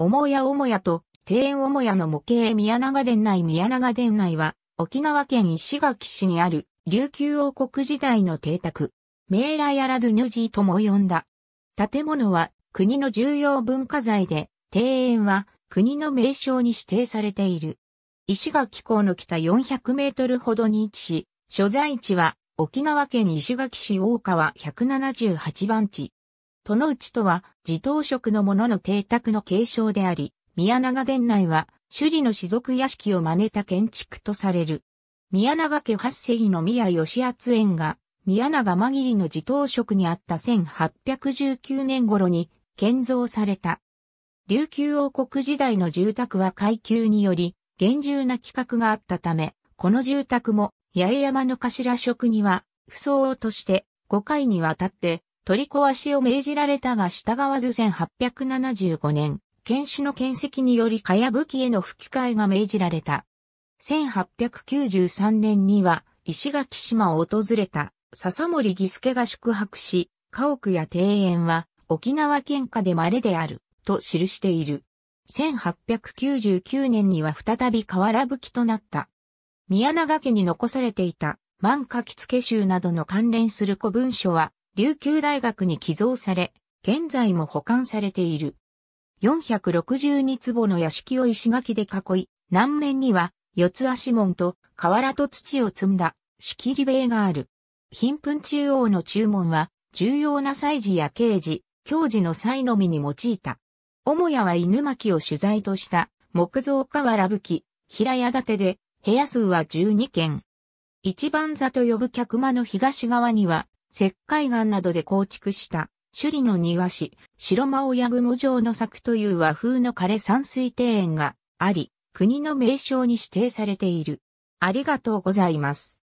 おもやおもやと、庭園おもやの模型宮永殿内宮永殿内は、沖縄県石垣市にある、琉球王国時代の邸宅、メーラヤラドゥヌジーとも呼んだ。建物は、国の重要文化財で、庭園は、国の名称に指定されている。石垣港の北400メートルほどに位置し、所在地は、沖縄県石垣市大川178番地。その内とは、自頭職の者の邸宅の継承であり、宮永殿内は、首里の士族屋敷を真似た建築とされる。宮永家八世の宮義厚園が、宮永間切の自頭職にあった1819年頃に建造された。琉球王国時代の住宅は階級により厳重な規格があったため、この住宅も八重山の頭職には、不相応として5回にわたって取り壊しを命じられたが従わず1875年、剣士の剣石によりかやぶきへの吹き替えが命じられた。1893年には石垣島を訪れた笹森義助が宿泊し、家屋や庭園は沖縄県下で稀であると記している。1899年には再び河原吹きとなった。宮永家に残されていた万花付集などの関連する古文書は琉球大学に寄贈され、現在も保管されている。462坪の屋敷を石垣で囲い、南面には四つ足門と瓦と土を積んだ仕切り塀がある。貧墳中央の注文は重要な祭事や刑事、教事の際のみに用いた。母屋は犬巻を取材とした木造瓦武き、平屋建てで部屋数は12軒。一番座と呼ぶ客間の東側には石灰岩などで構築した首里の庭師、白間親雲城の作という和風の枯山水庭園があり、国の名称に指定されている。ありがとうございます。